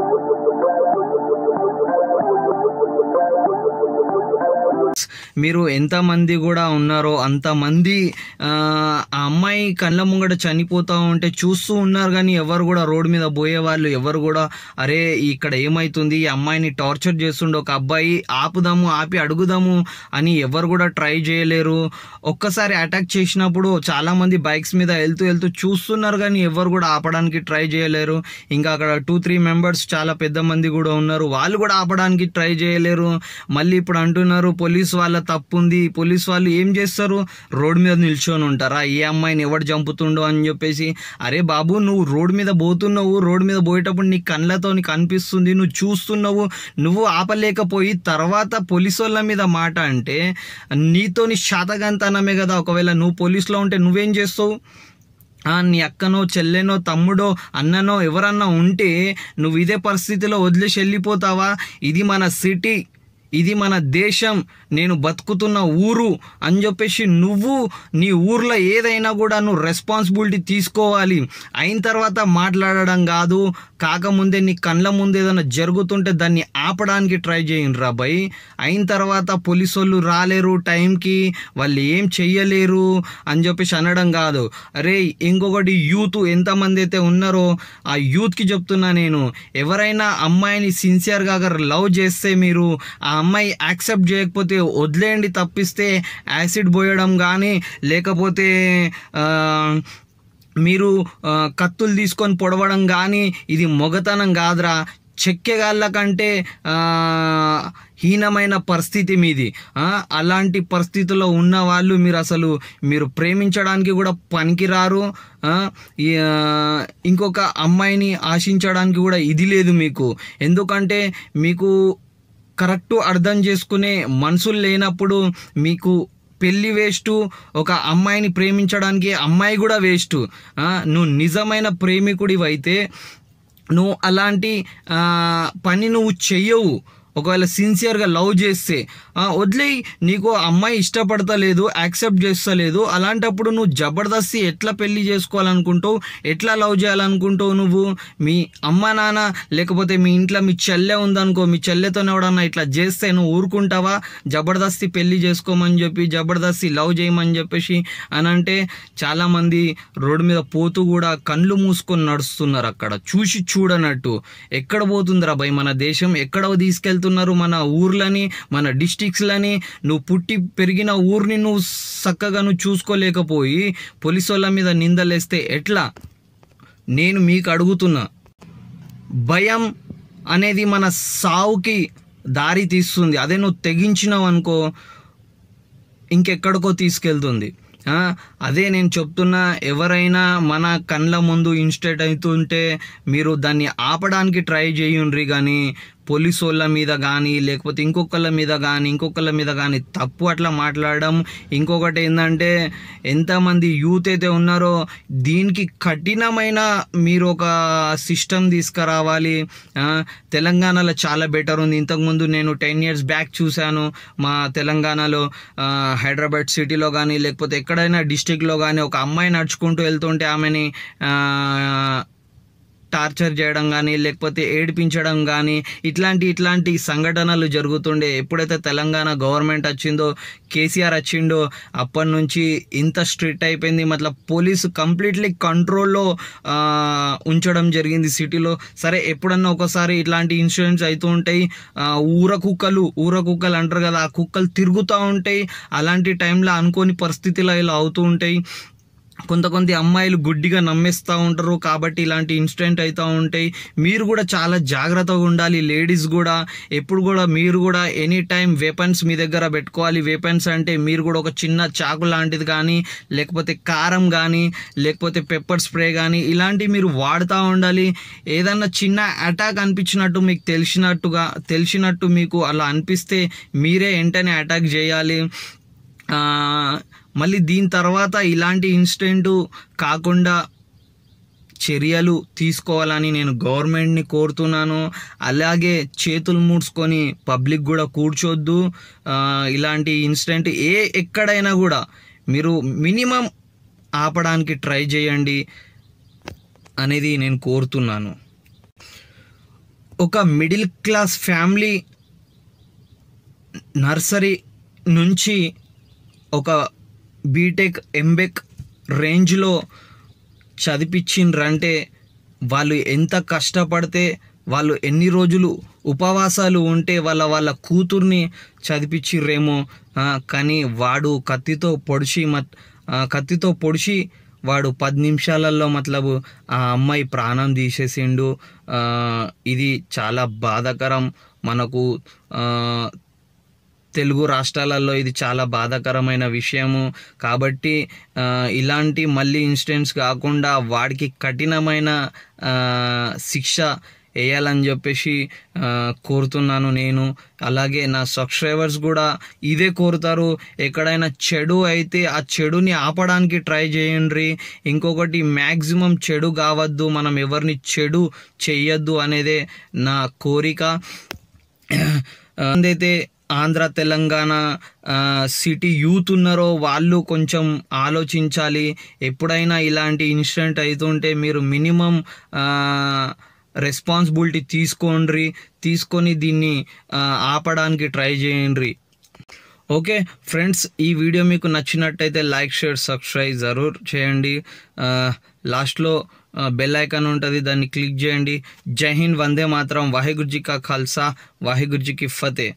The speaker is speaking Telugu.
Thank you. మీరు ఎంతమంది కూడా ఉన్నారో అంతమంది ఆ అమ్మాయి కళ్ళ ముంగట చనిపోతూ ఉంటే చూస్తూ ఉన్నారు కానీ ఎవరు కూడా రోడ్డు మీద పోయే వాళ్ళు ఎవరు కూడా అరే ఇక్కడ ఏమవుతుంది ఈ అమ్మాయిని టార్చర్ చేస్తుండే ఒక అబ్బాయి ఆపుదాము ఆపి అడుగుదాము అని ఎవరు కూడా ట్రై చేయలేరు ఒక్కసారి అటాక్ చేసినప్పుడు చాలామంది బైక్స్ మీద వెళ్తూ వెళ్తూ చూస్తున్నారు కానీ ఎవరు కూడా ఆపడానికి ట్రై చేయలేరు ఇంకా అక్కడ టూ త్రీ మెంబర్స్ చాలా పెద్ద మంది కూడా ఉన్నారు వాళ్ళు కూడా ఆపడానికి ట్రై చేయలేరు మళ్ళీ ఇప్పుడు అంటున్నారు పోలీస్ వాళ్ళ తప్పు ఉంది పోలీస్ వాళ్ళు ఏం చేస్తారు రోడ్ మీద నిల్చొని ఉంటారా ఏ అమ్మాయిని ఎవడు చంపుతుండో అని చెప్పేసి అరే బాబు నువ్వు రోడ్ మీద పోతున్నావు రోడ్ మీద పోయేటప్పుడు నీ కళ్ళతో కనిపిస్తుంది నువ్వు చూస్తున్నావు నువ్వు ఆపలేకపోయి తర్వాత పోలీస్ వాళ్ళ మీద మాట అంటే నీతోని శాతగంతనమే కదా ఒకవేళ నువ్వు పోలీసులో ఉంటే నువ్వేం చేస్తావు నీ అక్కనో చెల్లెనో తమ్ముడో అన్ననో ఎవరన్నా ఉంటే నువ్వు ఇదే పరిస్థితిలో వదిలేసి వెళ్ళిపోతావా ఇది మన సిటీ ఇది మన దేశం నేను బతుకుతున్న ఊరు అని చెప్పేసి నువ్వు నీ ఊర్లో ఏదైనా కూడా నువ్వు రెస్పాన్సిబిలిటీ తీసుకోవాలి అయిన తర్వాత మాట్లాడడం కాదు కాకముందే నీ కళ్ళ ముందు ఏదైనా జరుగుతుంటే దాన్ని ఆపడానికి ట్రై చేయండి రా భయ్ అయిన తర్వాత పోలీసు వాళ్ళు రాలేరు టైంకి వాళ్ళు ఏం చెయ్యలేరు అని చెప్పేసి అనడం కాదు అరే ఇంకొకటి యూత్ ఎంతమంది అయితే ఉన్నారో ఆ యూత్కి చెప్తున్నా నేను ఎవరైనా అమ్మాయిని సిన్సియర్గా లవ్ చేస్తే మీరు ఆ అమ్మాయి యాక్సెప్ట్ చేయకపోతే వదిలేయండి తప్పిస్తే యాసిడ్ పోయడం కానీ లేకపోతే మీరు కత్తులు తీసుకొని పొడవడం కానీ ఇది మొగతనం కాదురా చెక్కెగాళ్ళ కంటే హీనమైన పరిస్థితి మీది అలాంటి పరిస్థితుల్లో ఉన్న వాళ్ళు మీరు అసలు మీరు ప్రేమించడానికి కూడా పనికిరారు ఇంకొక అమ్మాయిని ఆశించడానికి కూడా ఇది లేదు మీకు ఎందుకంటే మీకు కరెక్టు అర్థం చేసుకునే మనసులు లేనప్పుడు మీకు పెళ్ళి వేస్టు ఒక అమ్మాయిని ప్రేమించడానికి అమ్మాయి కూడా వేస్ట్ నువ్వు నిజమైన ప్రేమికుడివైతే నువ్వు అలాంటి పని నువ్వు చెయ్యవు ఒకవేళ సిన్సియర్గా లవ్ చేస్తే వదిలే నీకు అమ్మాయి ఇష్టపడతలేదు యాక్సెప్ట్ చేస్తలేదు అలాంటప్పుడు నువ్వు జబర్దస్తి ఎట్లా పెళ్ళి చేసుకోవాలనుకుంటావు ఎట్లా లవ్ చేయాలనుకుంటావు నువ్వు మీ అమ్మ నాన్న లేకపోతే మీ ఇంట్లో మీ చెల్లె ఉందనుకో మీ చెల్లెతో ఎవడన్నా ఇట్లా చేస్తే నువ్వు ఊరుకుంటావా జబర్దస్తి పెళ్ళి చేసుకోమని చెప్పి జబర్దస్తి లవ్ చేయమని చెప్పేసి అని అంటే చాలామంది రోడ్డు మీద పోతూ కూడా కళ్ళు మూసుకొని నడుస్తున్నారు అక్కడ చూసి చూడనట్టు ఎక్కడ పోతుందిరా భయ్ మన దేశం ఎక్కడ తీసుకెళ్తున్నారు చేస్తున్నారు మన ఊర్లని మన డిస్టిక్స్లని నువ్వు పుట్టి పెరిగిన ఊరిని నువ్వు చక్కగా నువ్వు చూసుకోలేకపోయి పోలీసు వాళ్ళ మీద నిందలేస్తే ఎట్లా నేను మీకు అడుగుతున్నా భయం అనేది మన సావుకి దారి తీస్తుంది అదే నువ్వు తెగించినావు అనుకో ఇంకెక్కడికో తీసుకెళ్తుంది అదే నేను చెప్తున్నా ఎవరైనా మన కళ్ళ ముందు ఇన్స్టేట్ అవుతుంటే మీరు దాన్ని ఆపడానికి ట్రై చేయండి కానీ పోలీసు వాళ్ళ మీద కానీ లేకపోతే ఇంకొకళ్ళ మీద కానీ ఇంకొకళ్ళ మీద కానీ తప్పు అట్లా మాట్లాడడం ఇంకొకటి ఏంటంటే ఎంతమంది యూత్ అయితే ఉన్నారో దీనికి కఠినమైన మీరు ఒక సిస్టమ్ తీసుకురావాలి తెలంగాణలో చాలా బెటర్ ఉంది ఇంతకుముందు నేను టెన్ ఇయర్స్ బ్యాక్ చూశాను మా తెలంగాణలో హైదరాబాద్ సిటీలో కానీ లేకపోతే ఎక్కడైనా డిస్టిక్లో కానీ ఒక అమ్మాయి నడుచుకుంటూ వెళ్తుంటే ఆమెని టార్చర్ చేయడం కానీ లేకపోతే ఏడిపించడం కానీ ఇట్లాంటి ఇట్లాంటి సంఘటనలు జరుగుతుండే ఎప్పుడైతే తెలంగాణ గవర్నమెంట్ వచ్చిందో కేసీఆర్ వచ్చిండో అప్పటి నుంచి ఇంత స్ట్రిక్ట్ అయిపోయింది మళ్ళీ పోలీసు కంప్లీట్లీ కంట్రోల్లో ఉంచడం జరిగింది సిటీలో సరే ఎప్పుడన్నా ఒకసారి ఇట్లాంటి ఇన్సిడెంట్స్ అవుతూ ఉంటాయి ఊర కుక్కలు ఊర కుక్కలు అంటారు కదా ఆ కుక్కలు తిరుగుతూ ఉంటాయి అలాంటి టైంలో అనుకోని పరిస్థితులు ఇలా అవుతూ ఉంటాయి కొంతకొంది అమ్మాయిలు గుడ్డిగా నమ్మిస్తూ ఉంటారు కాబట్టి ఇలాంటి ఇన్సిడెంట్ అవుతూ ఉంటాయి మీరు కూడా చాలా జాగ్రత్తగా ఉండాలి లేడీస్ కూడా ఎప్పుడు కూడా మీరు కూడా ఎనీ టైం వెపన్స్ మీ దగ్గర పెట్టుకోవాలి వెపన్స్ అంటే మీరు కూడా ఒక చిన్న చాకు లాంటిది కానీ లేకపోతే కారం కానీ లేకపోతే పెప్పర్ స్ప్రే కానీ ఇలాంటివి మీరు వాడుతూ ఉండాలి ఏదన్నా చిన్న అటాక్ అనిపించినట్టు మీకు తెలిసినట్టుగా తెలిసినట్టు మీకు అలా అనిపిస్తే మీరే వెంటనే అటాక్ చేయాలి మళ్ళీ దీని తర్వాత ఇలాంటి ఇన్సిడెంట్ కాకుండా చర్యలు తీసుకోవాలని నేను గవర్నమెంట్ని కోరుతున్నాను అలాగే చేతులు మూడ్చుకొని పబ్లిక్ కూడా కూర్చోద్దు ఇలాంటి ఇన్సిడెంట్ ఏ ఎక్కడైనా కూడా మీరు మినిమం ఆపడానికి ట్రై చేయండి అనేది నేను కోరుతున్నాను ఒక మిడిల్ క్లాస్ ఫ్యామిలీ నర్సరీ నుంచి ఒక బీటెక్ ఎంబెక్ రేంజ్లో చదివించిండ్రంటే వాళ్ళు ఎంత కష్టపడితే వాళ్ళు ఎన్ని రోజులు ఉపవాసాలు ఉంటే వాళ్ళ వాళ్ళ కూతుర్ని చదివించిర్రేమో కానీ వాడు కత్తితో పొడిచి మత్ కత్తితో పొడిచి వాడు పది నిమిషాలలో మతలబు ఆ అమ్మాయి ప్రాణం తీసేసిండు ఇది చాలా బాధాకరం మనకు తెలుగు రాష్ట్రాలలో ఇది చాలా బాధాకరమైన విషయము కాబట్టి ఇలాంటి మళ్ళీ ఇన్సిడెంట్స్ కాకుండా వాడికి కఠినమైన శిక్ష వేయాలని చెప్పేసి కోరుతున్నాను నేను అలాగే నా సబ్స్క్రైబర్స్ కూడా ఇదే కోరుతారు ఎక్కడైనా చెడు అయితే ఆ చెడుని ఆపడానికి ట్రై చేయండి ఇంకొకటి మ్యాక్సిమం చెడు కావద్దు మనం ఎవరిని చెడు చేయొద్దు అనేదే నా కోరిక అయితే ఆంధ్ర తెలంగాణ సిటీ యూత్ ఉన్నారో వాళ్ళు కొంచెం ఆలోచించాలి ఎప్పుడైనా ఇలాంటి ఇన్సిడెంట్ అవుతుంటే మీరు మినిమం రెస్పాన్సిబిలిటీ తీసుకోండి తీసుకొని దీన్ని ఆపడానికి ట్రై చేయండి ఓకే ఫ్రెండ్స్ ఈ వీడియో మీకు నచ్చినట్టయితే లైక్ షేర్ సబ్స్క్రైబ్ జరూర్ చేయండి లాస్ట్లో బెల్ ఐకాన్ ఉంటుంది దాన్ని క్లిక్ చేయండి జై హింద్ వందే మాత్రం వాహిగుర్జీ కా ఖాల్సా కి ఫతే